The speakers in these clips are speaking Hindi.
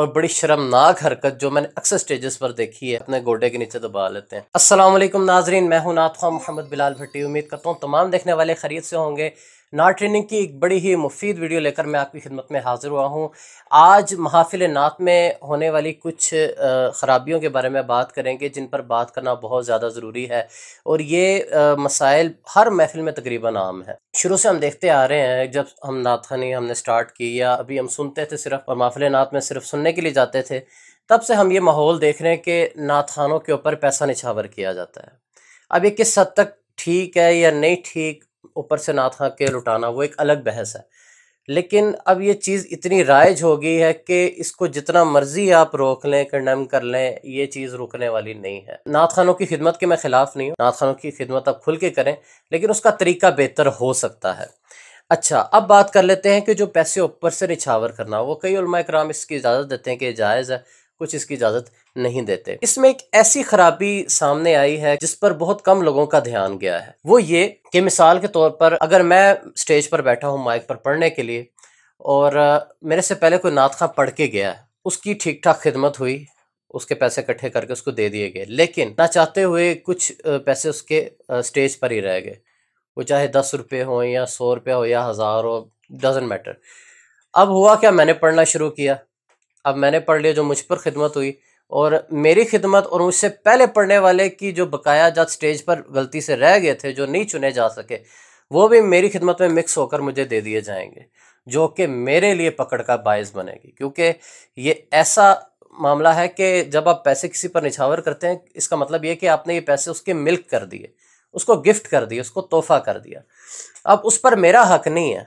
और बड़ी शर्मनाक हरकत जो मैंने अक्सर स्टेजेस पर देखी है अपने गोडे के नीचे दबा लेते हैं असलम नाजरीन मैं हूं नाथ खां मोहम्मद बिलाल भट्टी उम्मीद करता हूँ तमाम देखने वाले खरीद से होंगे ना ट्रेनिंग की एक बड़ी ही मुफीद वीडियो लेकर मैं आपकी खिदमत में हाज़िर हुआ हूँ आज महाफिल नात में होने वाली कुछ ख़राबियों के बारे में बात करेंगे जिन पर बात करना बहुत ज़्यादा ज़रूरी है और ये मसाइल हर महफिल में तकरीबन आम है शुरू से हम देखते आ रहे हैं जब हम नात खानी हमने स्टार्ट की या अभी हम सुनते थे सिर्फ और महाफिल नात में सिर्फ सुनने के लिए जाते थे तब से हम ये माहौल देख रहे हैं कि नाथानों के ऊपर पैसा निछावर किया जाता है अब ये किस हद तक ठीक है या नहीं ठीक ऊपर से नाथ खां के लुटाना वो एक अलग बहस है लेकिन अब ये चीज़ इतनी राइज हो गई है कि इसको जितना मर्जी आप रोक लें कंडम कर लें ये चीज़ रुकने वाली नहीं है नाथ खानों की खिदमत के मैं ख़िलाफ़ नहीं हूँ नाथ खानों की खिदमत आप खुल के करें लेकिन उसका तरीका बेहतर हो सकता है अच्छा अब बात कर लेते हैं कि जो पैसे ऊपर से निछावर करना वो कई कराम इसकी इजाज़त देते हैं कि जायज़ है कुछ इसकी इजाज़त नहीं देते इसमें एक ऐसी खराबी सामने आई है जिस पर बहुत कम लोगों का ध्यान गया है वो ये कि मिसाल के तौर पर अगर मैं स्टेज पर बैठा हूँ माइक पर पढ़ने के लिए और मेरे से पहले कोई नात पढ़ के गया है उसकी ठीक ठाक खिदमत हुई उसके पैसे इकट्ठे करके उसको दे दिए गए लेकिन ना चाहते हुए कुछ पैसे उसके स्टेज पर ही रह गए वो चाहे दस रुपये हो या सौ रुपये हो या हज़ार हो डजेंट मैटर अब हुआ क्या मैंने पढ़ना शुरू किया अब मैंने पढ़ लिया जो मुझ पर खिदमत हुई और मेरी खिदमत और मुझसे पहले पढ़ने वाले की जो बकाया जात स्टेज पर गलती से रह गए थे जो नहीं चुने जा सके वो भी मेरी खिदमत में मिक्स होकर मुझे दे दिए जाएंगे जो कि मेरे लिए पकड़ का बायस बनेगी क्योंकि ये ऐसा मामला है कि जब आप पैसे किसी पर निछावर करते हैं इसका मतलब ये कि आपने ये पैसे उसके मिल्क कर दिए उसको गिफ्ट कर दिए उसको तोहफा कर दिया अब उस पर मेरा हक नहीं है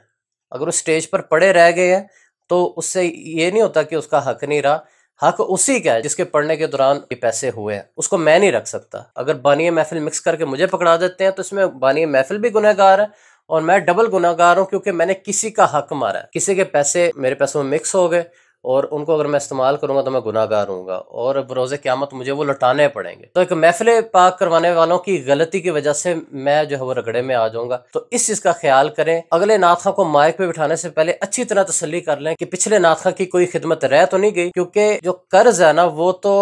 अगर उस स्टेज पर पड़े रह गए हैं तो उससे ये नहीं होता कि उसका हक नहीं रहा हक उसी का है जिसके पढ़ने के दौरान ये पैसे हुए हैं उसको मैं नहीं रख सकता अगर बानिय महफिल मिक्स करके मुझे पकड़ा देते हैं तो इसमें बानिय महफिल भी गुनहगार है और मैं डबल गुनागार हूँ क्योंकि मैंने किसी का हक मारा है किसी के पैसे मेरे पैसों में मिक्स हो गए और उनको अगर मैं इस्तेमाल करूँगा तो मैं गुनागार हूँगा और बरोज़ क़्यामत मुझे वो लौटाने पड़ेंगे तो एक महफिल पाक करवाने वालों की गलती की वजह से मैं जो है वो रगड़े में आ जाऊँगा तो इस चीज़ का ख्याल करें अगले नाथा को माइक पर बिठाने से पहले अच्छी तरह तसली कर लें कि पिछले नाथा की कोई खिदमत रह तो नहीं गई क्योंकि जो कर्ज है ना वो तो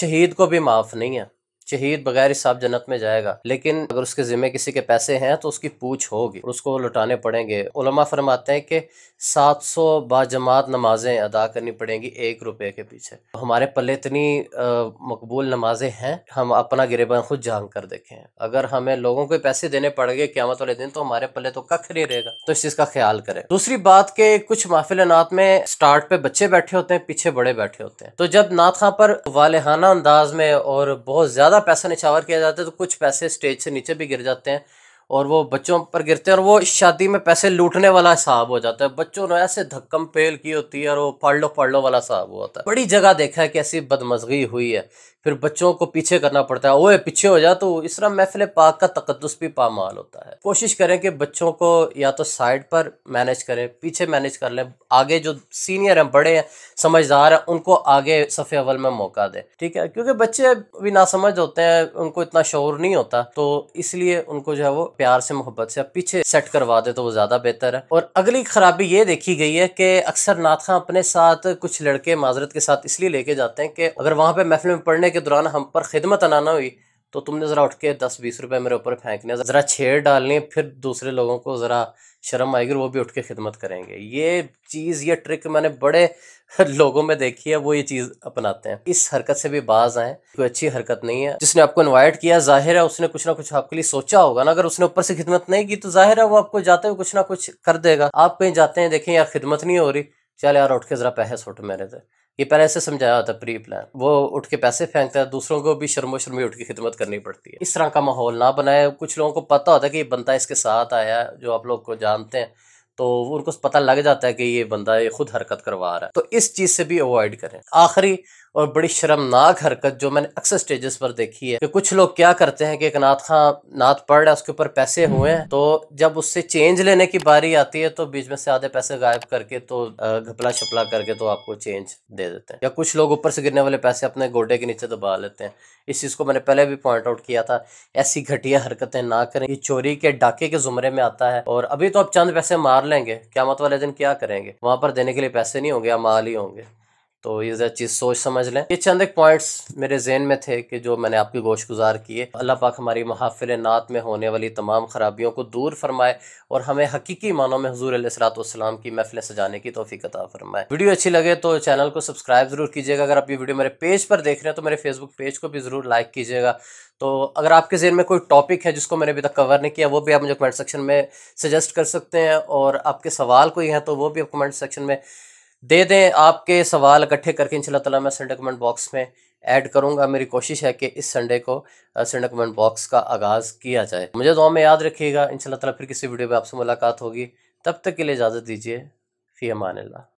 शहीद को भी माफ़ नहीं है शहीद बगैर हिसाब जन्नत में जाएगा लेकिन अगर उसके जिम्मे किसी के पैसे हैं तो उसकी पूछ होगी उसको लुटाने पड़ेंगे उलमा फरमाते हैं कि 700 सौ बाजमात नमाजें अदा करनी पड़ेंगी एक रुपये के पीछे हमारे पल्ले इतनी मकबूल नमाजें हैं हम अपना गिरेबान खुद जान कर देखें अगर हमें लोगों को पैसे देने पड़ गए क्यामत वाले दिन तो हमारे पल्ले तो कख नहीं रहेगा तो इस चीज़ का ख्याल करें दूसरी बात के कुछ माफिल नात में स्टार्ट पे बच्चे बैठे होते हैं पीछे बड़े बैठे होते हैं तो जब नात खां पर वालहाना अंदाज में और बहुत ज़्यादा पैसा निछावर किया जाता है तो कुछ पैसे स्टेज से नीचे भी गिर जाते हैं और वो बच्चों पर गिरते हैं और वो शादी में पैसे लूटने वाला हिसाब हो जाता है बच्चों ने ऐसे धक्कम पेल की होती है और वो पढ़ लो पढ़ लो वाला हिसाब होता है बड़ी जगह देखा है कि ऐसी बदमजगी हुई है फिर बच्चों को पीछे करना पड़ता है ओए पीछे हो जा तो इस तरह महफिल पाक का तकदस भी पामाल होता है कोशिश करें कि बच्चों को या तो साइड पर मैनेज करें पीछे मैनेज कर लें आगे जो सीनियर हैं बड़े हैं समझदार हैं उनको आगे सफ़े अवल में मौका दें ठीक है क्योंकि बच्चे भी नासमझ होते हैं उनको इतना शोर नहीं होता तो इसलिए उनको जो है वो प्यार से मोहब्बत से पीछे सेट करवा दे तो वो ज़्यादा बेहतर है और अगली खराबी ये देखी गई है कि अक्सर नाथ अपने साथ कुछ लड़के माजरत के साथ इसलिए लेके जाते हैं कि अगर वहाँ पर महफिल में पढ़ने के दौरान हम पर खिदमत अनाना हुई तो तुमने ज़रा उठ के दस बीस रुपए मेरे ऊपर फेंकने ज़रा छेड़ डालने फिर दूसरे लोगों को ज़रा शर्म आएगी वो भी उठ के खिदमत करेंगे ये चीज़ ये ट्रिक मैंने बड़े लोगों में देखी है वो ये चीज़ अपनाते हैं इस हरकत से भी बाज आए कोई अच्छी हरकत नहीं है जिसने आपको इन्वाइट किया जाहिर है उसने कुछ ना कुछ आपके लिए सोचा होगा ना अगर उसने ऊपर से खिदमत नहीं की तो जाहिर है वो आपको जाते हुए कुछ ना कुछ कर देगा आप कहीं जाते हैं देखें यार खिदमत नहीं हो रही चल यार उठ के ज़रा पैसे सुट मेरे से ये पहले से समझाया होता प्री प्लान वो उठ के पैसे फेंकता है दूसरों को भी शर्मो शर्मी उठ के खिदमत करनी पड़ती है इस तरह का माहौल ना बनाए कुछ लोगों को पता होता है कि ये बंदा इसके साथ आया है जो आप लोग को जानते हैं तो उनको पता लग जाता है कि ये बंदा ये खुद हरकत करवा रहा है तो इस चीज़ से भी अवॉइड करें आखिरी और बड़ी शर्मनाक हरकत जो मैंने अक्सर स्टेजेस पर देखी है कि कुछ लोग क्या करते हैं कि एक नाथ खां नाथ पढ़ रहा है उसके ऊपर पैसे हुए हैं तो जब उससे चेंज लेने की बारी आती है तो बीच में से आधे पैसे गायब करके तो घपला छपला करके तो आपको चेंज दे देते हैं या कुछ लोग ऊपर से गिरने वाले पैसे अपने गोडे के नीचे दबा लेते हैं इस चीज़ को मैंने पहले भी पॉइंट आउट किया था ऐसी घटिया हरकतें ना करें ये चोरी के डाके के जुमरे में आता है और अभी तो आप चंद पैसे मार लेंगे क्या मत वाले दिन क्या करेंगे वहां पर देने के लिए पैसे नहीं होंगे या माल ही होंगे तो ये ज़रा चीज़ सोच समझ लें ये चंद एक पॉइंट्स मेरे जहन में थे कि जो मैंने आपकी गोश गुजार किए अल्लाह पाक हमारी महाफिल नात में होने वाली तमाम खराबियों को दूर फरमाए और हमें हकीकी मानों में हजूर सलाम की महफिल सजाने की तोफ़ी फरमाए वीडियो अच्छी लगे तो चैनल को सब्सक्राइब ज़रूर कीजिएगा अगर आप ये वीडियो मेरे पेज पर देख रहे हैं तो मेरे फेसबुक पेज को भी ज़रूर लाइक कीजिएगा तो अगर आपके जेन में कोई टॉपिक है जिसको मैंने अभी तक कवर नहीं किया वो भी आप मुझे कमेंट सेक्शन में सजेस्ट कर सकते हैं और आपके सवाल कोई हैं तो वो भी आप कमेंट सेक्शन में दे दें आपके सवाल इकट्ठे करके इन तला मैं संडे कमेंट बॉक्स में ऐड करूंगा मेरी कोशिश है कि इस संडे को संडे कमेंट बॉक्स का आगाज़ किया जाए मुझे दुआ में याद रखिएगा इन तला फिर किसी वीडियो में आपसे मुलाकात होगी तब तक के लिए इजाज़त दीजिए फ़ी अमान